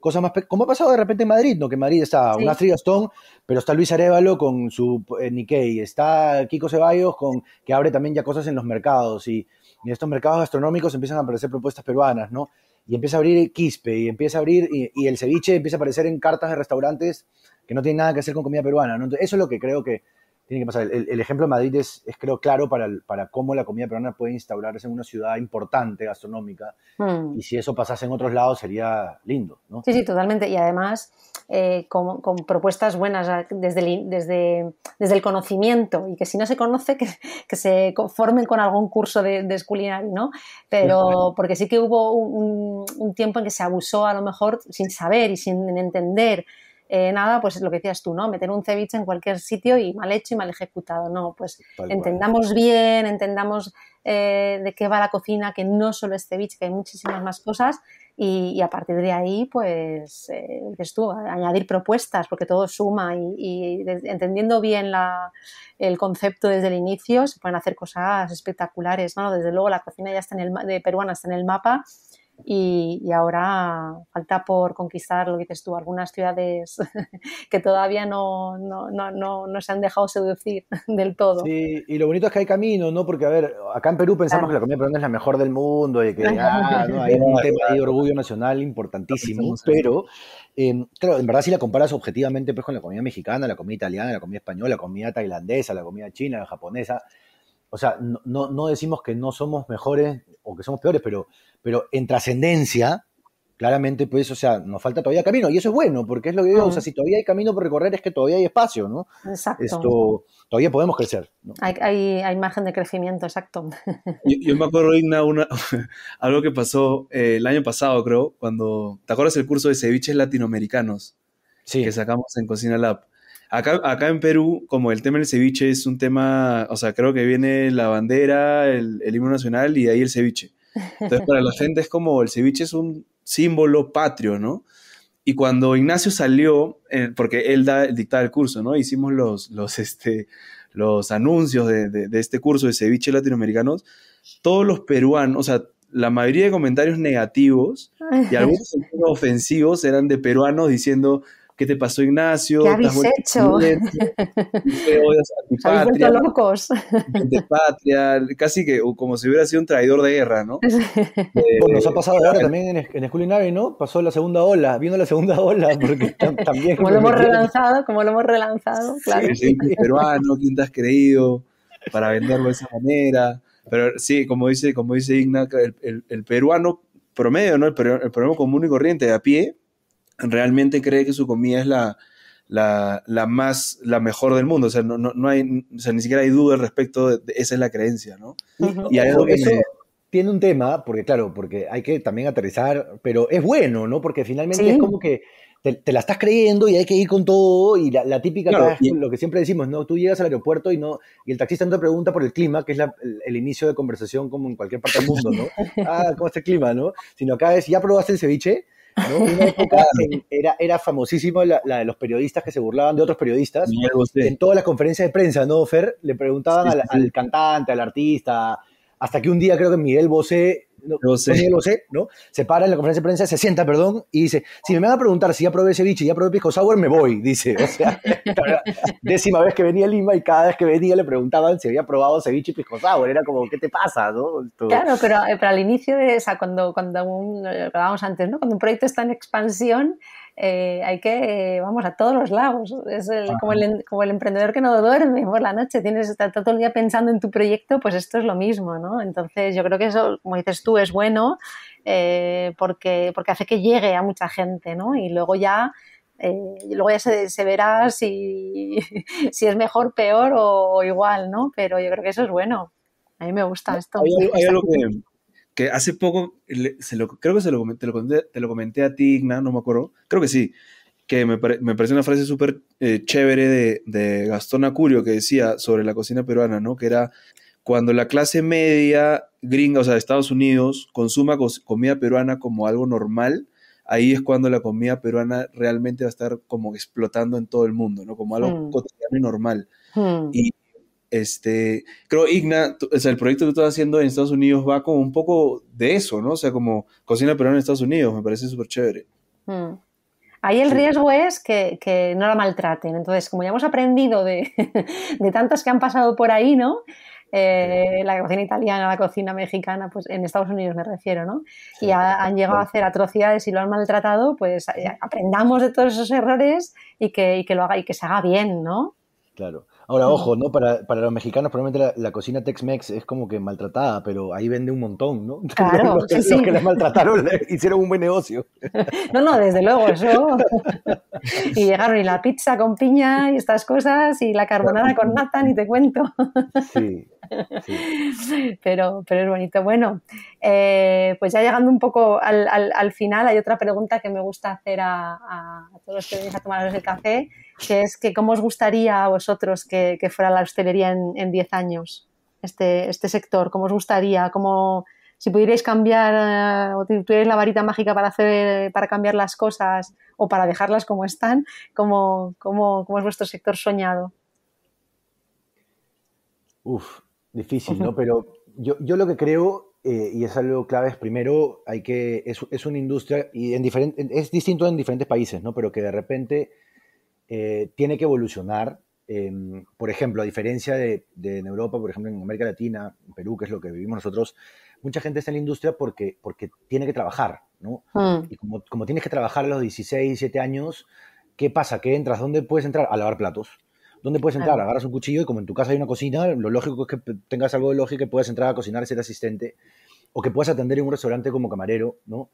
cosas más como ha pasado de repente en Madrid, ¿no? Que Madrid está un una Stone, pero está Luis Arevalo con su Nike, Nikkei, está Kiko Ceballos con que abre también ya cosas en los mercados y, en estos mercados gastronómicos empiezan a aparecer propuestas peruanas, ¿no? Y empieza a abrir Quispe y empieza a abrir y, el ceviche empieza a aparecer en cartas de restaurantes que no tienen nada que hacer con comida peruana, ¿no? eso es lo que creo que tiene que pasar. El, el ejemplo de Madrid es, creo, claro para, para cómo la comida peruana puede instaurarse en una ciudad importante gastronómica. Hmm. Y si eso pasase en otros lados sería lindo, ¿no? Sí, sí, totalmente. Y además eh, con, con, propuestas buenas desde el, desde, desde el conocimiento. Y que si no se conoce, que, que se conformen con algún curso de, de ¿no? Pero porque sí que hubo un, un tiempo en que se abusó a lo mejor sin saber y sin entender eh, nada, pues lo que decías tú, ¿no? Meter un ceviche en cualquier sitio y mal hecho y mal ejecutado. No, pues entendamos bien, entendamos eh, de qué va la cocina, que no solo es ceviche, que hay muchísimas más cosas. Y, a partir de ahí, pues, eh, tú, añadir propuestas, porque todo suma y, entendiendo bien el concepto desde el inicio, se pueden hacer cosas espectaculares, ¿no? Desde luego la cocina ya está en el, de peruana está en el mapa y, ahora falta por conquistar, lo que dices tú, algunas ciudades que todavía no, no, no, no, se han dejado seducir del todo. Sí, y lo bonito es que hay camino, ¿no? Porque, a ver, acá en Perú pensamos que la comida peruana es la mejor del mundo y que ah, hay un tema de orgullo nacional importantísimo, pero, eh, claro, en verdad si la comparas objetivamente pues, con la comida mexicana, la comida italiana, la comida española, la comida tailandesa, la comida china, la japonesa, o sea, no, decimos que no somos mejores o que somos peores, pero, pero en trascendencia, claramente, pues, o sea, nos falta todavía camino, y eso es bueno, porque es lo que digo, o sea, mm. si todavía hay camino por recorrer, es que todavía hay espacio, ¿no? Exacto. Esto, todavía podemos crecer. ¿no? Hay, hay, hay, margen de crecimiento, exacto. Yo, me acuerdo, Igna, una, algo que pasó eh, el año pasado, creo, cuando, ¿te acuerdas el curso de ceviches latinoamericanos? Sí. Que sacamos en Cocina Lab. Acá, acá en Perú, como el tema del ceviche es un tema, o sea, creo que viene la bandera, el, himno nacional y ahí el ceviche. Entonces, para la gente es como el ceviche es un símbolo patrio, ¿no? Y cuando Ignacio salió, eh, porque él da, dictaba el curso, ¿no? Hicimos los, los, este, los anuncios de, de, de este curso de ceviche latinoamericanos, todos los peruanos, o sea, la mayoría de comentarios negativos y algunos ofensivos eran de peruanos diciendo ¿Qué te pasó, Ignacio? ¿Qué habéis hecho? vuelto locos. patria, casi que como si hubiera sido un traidor de guerra, ¿no? Eh, nos ha pasado ahora eh, también en, en School ¿no? Pasó la segunda ola, viendo la segunda ola, porque también... como lo hemos relanzado, como lo hemos relanzado, claro. Sí, peruano, ¿quién te has creído? Para venderlo de esa manera. Pero sí, como dice, como dice Igna, el, peruano promedio, ¿no? El, el peruano común y corriente a pie realmente cree que su comida es la, la, más, la mejor del mundo. O sea, no, hay, ni siquiera hay duda respecto de, esa es la creencia, ¿no? Y algo que eso tiene un tema, porque claro, porque hay que también aterrizar, pero es bueno, ¿no? Porque finalmente es como que te, la estás creyendo y hay que ir con todo. Y la, típica, lo que siempre decimos, ¿no? Tú llegas al aeropuerto y no y el taxista no te pregunta por el clima, que es el, inicio de conversación como en cualquier parte del mundo, ¿no? Ah, ¿cómo está el clima, no? Sino acá es, ¿ya probaste el ceviche? era, era famosísimo la, de los periodistas que se burlaban de otros periodistas. En todas las conferencias de prensa, ¿no, Fer? Le preguntaban al, al, cantante, al artista, hasta que un día creo que Miguel Bosé lo sé. Lo sé, ¿no? Se para en la conferencia de prensa, se sienta, perdón, y dice, si me van a preguntar si ya probé ceviche, ya probé pisco sour, me voy, dice. O sea, décima vez que venía a Lima y cada vez que venía le preguntaban si había probado ceviche y pisco sour. Era como, ¿qué te pasa? ¿no? Claro, pero, eh, al inicio, de, esa, cuando, cuando un, eh, lo antes, ¿no? Cuando un proyecto está en expansión, eh, hay que, vamos, a todos los lados. Es como, el, como, el, emprendedor que no duerme por la noche, tienes estar todo el día pensando en tu proyecto, pues esto es lo mismo, ¿no? Entonces yo creo que eso, como dices tú, es bueno eh, porque, porque hace que llegue a mucha gente, ¿no? Y luego ya... Eh, luego ya se, se verá si, si, es mejor, peor o, igual, ¿no? Pero yo creo que eso es bueno. A mí me gusta esto. que, que hace poco, creo que se lo, te, lo comenté, a ti, Igna, no me acuerdo, creo que sí, que me, me pareció una frase súper eh, chévere de, Gastón Acurio que decía sobre la cocina peruana, ¿no? Que era cuando la clase media gringa, o sea, de Estados Unidos, consuma comida peruana como algo normal, ahí es cuando la comida peruana realmente va a estar como explotando en todo el mundo, ¿no? Como algo hmm. cotidiano y normal. Hmm. Este, creo, Igna, el proyecto que tú estás haciendo en Estados Unidos va como un poco de eso, ¿no? O sea, como cocina peruana en Estados Unidos, me parece súper chévere. Hmm. Ahí el riesgo es que, no la maltraten. Entonces, como ya hemos aprendido de, de tantas que han pasado por ahí, ¿no? Eh, la cocina italiana, la cocina mexicana, pues en Estados Unidos me refiero, ¿no? Y han llegado a hacer atrocidades y lo han maltratado, pues eh, aprendamos de todos esos errores y que, y que lo haga y que se haga bien, ¿no? Claro. Ahora, ojo, ¿no? Para, para los mexicanos probablemente la, cocina Tex-Mex es como que maltratada, pero ahí vende un montón, ¿no? Claro, los, sí, maltrataron hicieron un buen negocio. No, no, desde luego, eso. Y llegaron y la pizza con piña y estas cosas y la carbonara con nata, ni te cuento. Sí, sí. Pero, pero es bonito. Bueno, eh, pues ya llegando un poco al, al, final, hay otra pregunta que me gusta hacer a, todos los que venís a tomar el café que es que cómo os gustaría a vosotros que, fuera la hostelería en 10 años, este, este sector, cómo os gustaría, cómo, si pudierais cambiar eh, o tuvierais la varita mágica para hacer, para cambiar las cosas o para dejarlas como están, ¿cómo, es vuestro sector soñado? Uf, difícil, ¿no? Pero yo, lo que creo, eh, y es algo clave, es primero, hay que, es, una industria, y en diferente, es distinto en diferentes países, ¿no? Pero que de repente eh, tiene que evolucionar. Em, por ejemplo, a diferencia de, en Europa, por ejemplo, en América Latina, en Perú, que es lo que vivimos nosotros, mucha gente está en la industria porque, porque tiene que trabajar, ¿no? Mm. Y como, como, tienes que trabajar a los 16, 17 años, ¿qué pasa? ¿Qué entras? ¿Dónde puedes entrar? A lavar platos. ¿Dónde puedes entrar? Ah. Agarras un cuchillo y como en tu casa hay una cocina, lo lógico es que tengas algo de lógica y puedas entrar a cocinar ser asistente, o que puedas atender en un restaurante como camarero, ¿no?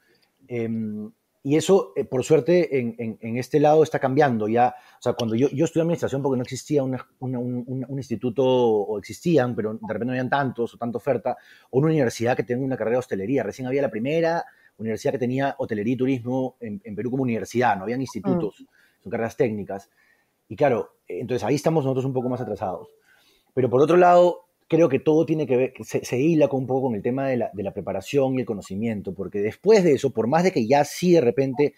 Em, y eso, eh, por suerte, en, en, este lado está cambiando. Ya, o sea, cuando yo, yo estudié administración, porque no existía un, un, instituto, o existían, pero de repente no habían tantos o tanta oferta, o una universidad que tenía una carrera de hostelería. Recién había la primera universidad que tenía hotelería y turismo en, en Perú como universidad, no habían institutos, mm. son carreras técnicas. Y claro, entonces ahí estamos nosotros un poco más atrasados. Pero por otro lado, creo que todo tiene que ver, se, se hila un poco con el tema de la, de la, preparación y el conocimiento, porque después de eso, por más de que ya sí de repente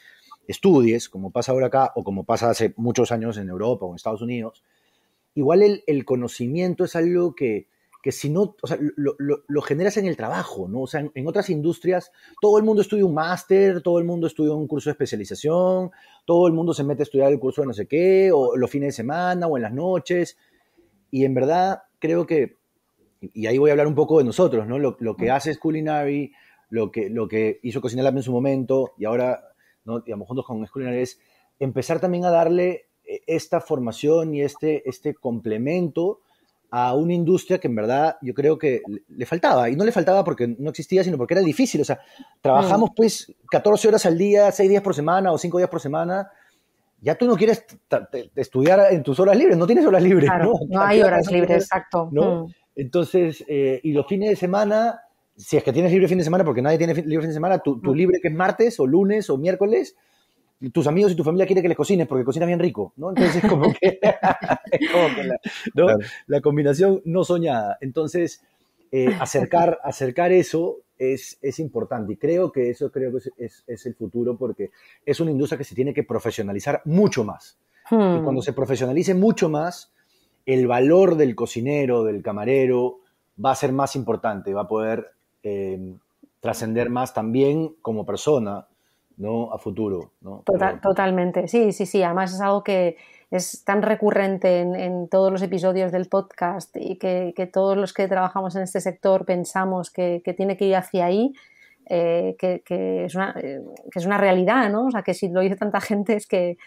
estudies, como pasa ahora acá o como pasa hace muchos años en Europa o en Estados Unidos, igual el, el conocimiento es algo que, que si no, o sea, lo, lo, lo, generas en el trabajo, ¿no? O sea, en, en otras industrias todo el mundo estudia un máster, todo el mundo estudia un curso de especialización, todo el mundo se mete a estudiar el curso de no sé qué, o los fines de semana, o en las noches. Y en verdad creo que y ahí voy a hablar un poco de nosotros, ¿no? Lo, que mm. hace es Culinary, lo que, lo que hizo Cocina Lab en su momento y ahora, ¿no? digamos, juntos con Culinary es empezar también a darle eh, esta formación y este, este complemento a una industria que en verdad yo creo que le faltaba. Y no le faltaba porque no existía, sino porque era difícil. O sea, trabajamos mm. pues 14 horas al día, 6 días por semana o 5 días por semana. Ya tú no quieres estudiar en tus horas libres, no tienes horas libres. ¿no? no hay horas libres, exacto. ¿no? Mm. Entonces, eh, y los fines de semana, si es que tienes libre fin de semana, porque nadie tiene libre fin de semana, tu, mm. libre que es martes o lunes o miércoles, tus amigos y tu familia quieren que les cocines porque cocina bien rico, ¿no? Entonces, como que, como que la, combinación no soñada. Entonces, eh, acercar, acercar eso es, importante y creo que eso creo que es, el futuro porque es una industria que se tiene que profesionalizar mucho más. Y hmm. cuando se profesionalice mucho más, el valor del cocinero, del camarero, va a ser más importante, va a poder eh, trascender más también como persona, ¿no? A futuro, ¿no? totalmente, sí, sí, sí. Además es algo que es tan recurrente en, todos los episodios del podcast y que, todos los que trabajamos en este sector pensamos que, tiene que ir hacia ahí. Eh, que, es una, eh, que es una realidad, ¿no? O sea, que si lo dice tanta gente es que,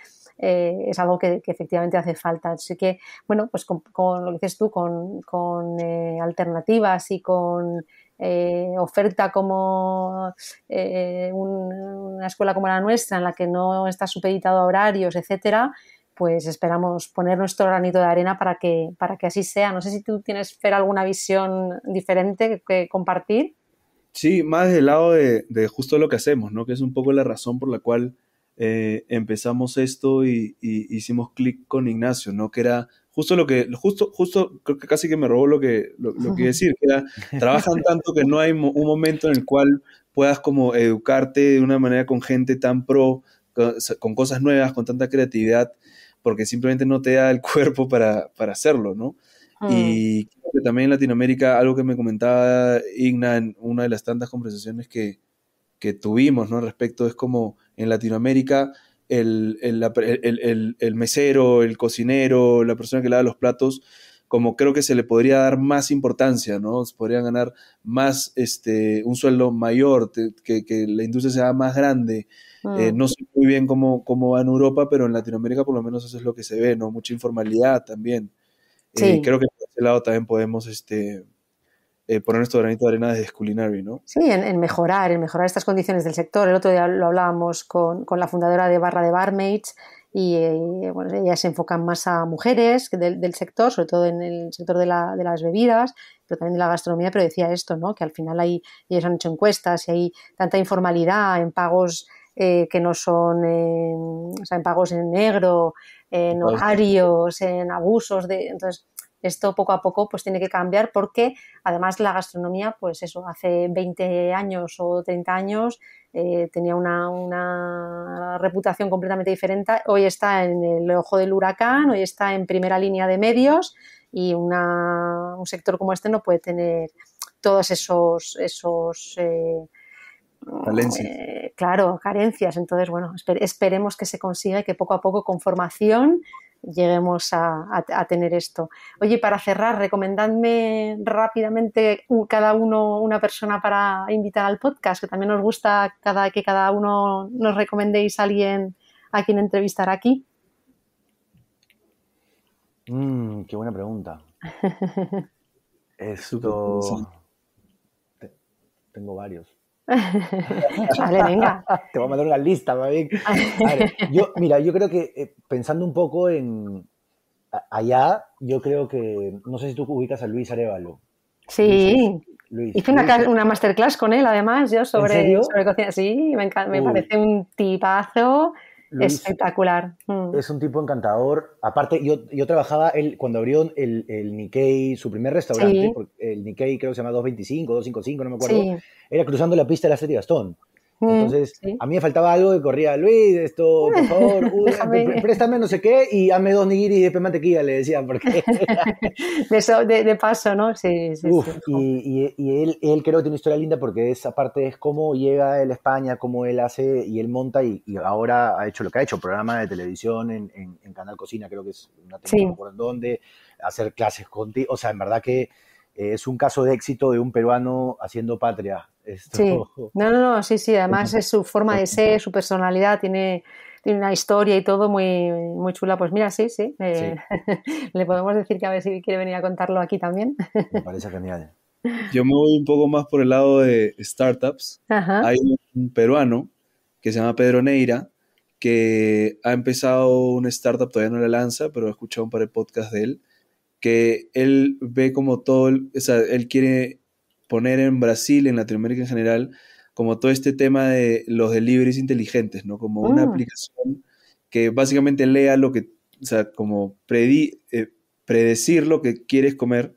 eh, es algo que, efectivamente hace falta. Así que, bueno, pues con, lo que dices tú, con, eh, alternativas y con eh, oferta como una escuela como la nuestra, en la que no está supeditado a horarios, etcétera, pues esperamos poner nuestro granito de arena para que, para que así sea. No sé si tú tienes, Fer, alguna visión diferente que compartir. Sí, más del lado de, justo lo que hacemos, ¿no? Que es un poco la razón por la cual eh, empezamos esto y, hicimos clic con Ignacio, ¿no? Que era justo lo que, justo, justo, creo que casi que me robó lo que, lo, decir, que era, trabajan tanto que no hay un momento en el cual puedas como educarte de una manera con gente tan pro, con, cosas nuevas, con tanta creatividad, porque simplemente no te da el cuerpo para, hacerlo, ¿no? Y ah. creo que también en Latinoamérica, algo que me comentaba Igna en una de las tantas conversaciones que, que tuvimos, ¿no? Respecto, es como en Latinoamérica el, mesero, el cocinero, la persona que da los platos, como creo que se le podría dar más importancia, ¿no? Se podría ganar más, este, un sueldo mayor, que, la industria sea más grande. Ah. Eh, no sé muy bien cómo, va en Europa, pero en Latinoamérica por lo menos eso es lo que se ve, ¿no? Mucha informalidad también. Sí. Eh, creo que por ese lado también podemos, este, eh, poner nuestro granito de arena desde culinary, ¿no? Sí, en, mejorar, en mejorar estas condiciones del sector. El otro día lo hablábamos con, la fundadora de Barra de Barmaids y, bueno, ellas se enfocan más a mujeres del, sector, sobre todo en el sector de, la, de las bebidas, pero también de la gastronomía, pero decía esto, ¿no? Que al final hay, ellos han hecho encuestas y hay tanta informalidad en pagos eh, que no son o sea, en pagos en negro, en horarios, en abusos. De, entonces, esto poco a poco pues tiene que cambiar porque además la gastronomía, pues eso, hace 20 años o 30 años eh, tenía una, reputación completamente diferente. Hoy está en el ojo del huracán, hoy está en primera línea de medios y un sector como este no puede tener todos esos... esos eh, eh, claro, carencias. Entonces, bueno, esperemos que se consiga que poco a poco con formación lleguemos a, tener esto. Oye, para cerrar, recomendadme rápidamente cada uno una persona para invitar al podcast, que también nos gusta cada, que cada uno nos recomendéis a alguien a quien entrevistar aquí. Mm, qué buena pregunta. Tengo varios. vale, venga. Te voy a mandar una lista, mira, yo creo que eh, pensando un poco en allá, yo creo que, no sé si tú ubicas a Luis Arevalo. Sí. Hice una, masterclass con él, además, yo sobre, cocina. Sí, me, parece un tipazo Espectacular. Mm. Es un tipo encantador. Aparte, yo, yo trabajaba él, cuando abrió el, el, Nikkei, su primer restaurante, el Nikkei creo que se llama 225, 255, no me acuerdo, era cruzando la pista de la Gastón. Entonces, a mí me faltaba algo que corría, Luis, esto, por favor, préstame no sé qué y hazme dos nigiris de mantequilla, le decían porque... de, paso, ¿no? Y, él, creo que tiene una historia linda porque esa parte es cómo llega él a España, cómo él hace y él monta y, ahora ha hecho lo que ha hecho, programa de televisión en, Canal Cocina, creo que es una temporada por donde, hacer clases contigo, o sea, en verdad que es un caso de éxito de un peruano haciendo patria Sí, no, no, no, sí, sí, además es su forma de ser, su personalidad, tiene, una historia y todo muy, muy chula. Pues mira, sí, sí, eh, le podemos decir que a ver si quiere venir a contarlo aquí también. Me parece genial. Yo me voy un poco más por el lado de startups. Hay un peruano que se llama Pedro Neira, que ha empezado una startup, todavía no la lanza, pero he escuchado un par de podcasts de él, que él ve como todo, o sea, él quiere poner en Brasil, en Latinoamérica en general, como todo este tema de los deliveries inteligentes, ¿no? Como una ah. aplicación que básicamente lea lo que, o sea, como predi, eh, predecir lo que quieres comer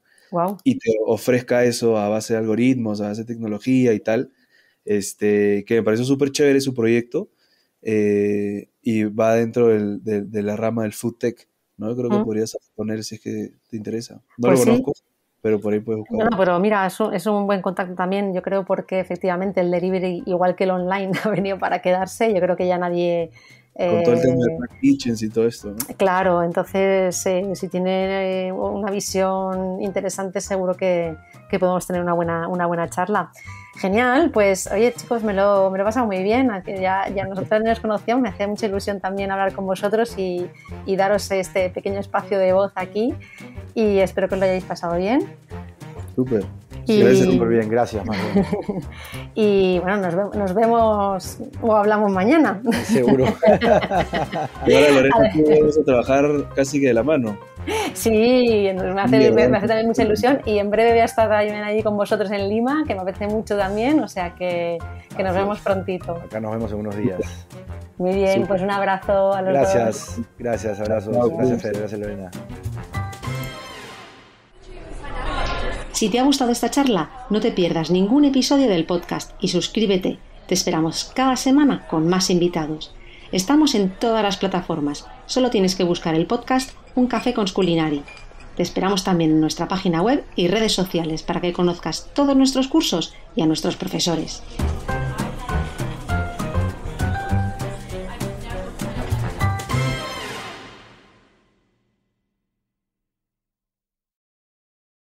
y te ofrezca eso a base de algoritmos, a base de tecnología y tal, este, que me pareció súper chévere su proyecto eh, y va dentro del, de, la rama del food tech, ¿no? Creo que ah. podrías poner si es que te interesa. No lo pues conozco pero por ahí puedes buscar. No, pero mira, eso es un buen contacto también, yo creo, porque efectivamente el delivery, igual que el online, ha venido para quedarse. Yo creo que ya nadie con todo el de eh, y todo esto. Claro, entonces eh, si tiene eh, una visión interesante seguro que, podemos tener una buena, una buena charla. Genial, pues oye chicos, me lo, me lo he pasado muy bien, ya, ya nosotros nos conocíamos, me hacía mucha ilusión también hablar con vosotros y, y daros este pequeño espacio de voz aquí y espero que lo hayáis pasado bien. Súper. Y... bien, gracias, Manuel. y bueno, nos, nos, vemos o hablamos mañana. Seguro. ahora, Lorena, tú vamos a trabajar casi que de la mano. Sí, me hace, ¿eh? me, hace, también mucha ilusión y en breve voy a estar también allí con vosotros en Lima, que me apetece mucho también, o sea que, que nos vemos prontito. Acá nos vemos en unos días. Muy bien, pues un abrazo a los gracias, dos. Gracias, gracias, abrazos. Gracias, gracias, Lorena. Si te ha gustado esta charla, no te pierdas ningún episodio del podcast y suscríbete. Te esperamos cada semana con más invitados. Estamos en todas las plataformas. Solo tienes que buscar el podcast Un café con Sculinari. Te esperamos también en nuestra página web y redes sociales para que conozcas todos nuestros cursos y a nuestros profesores.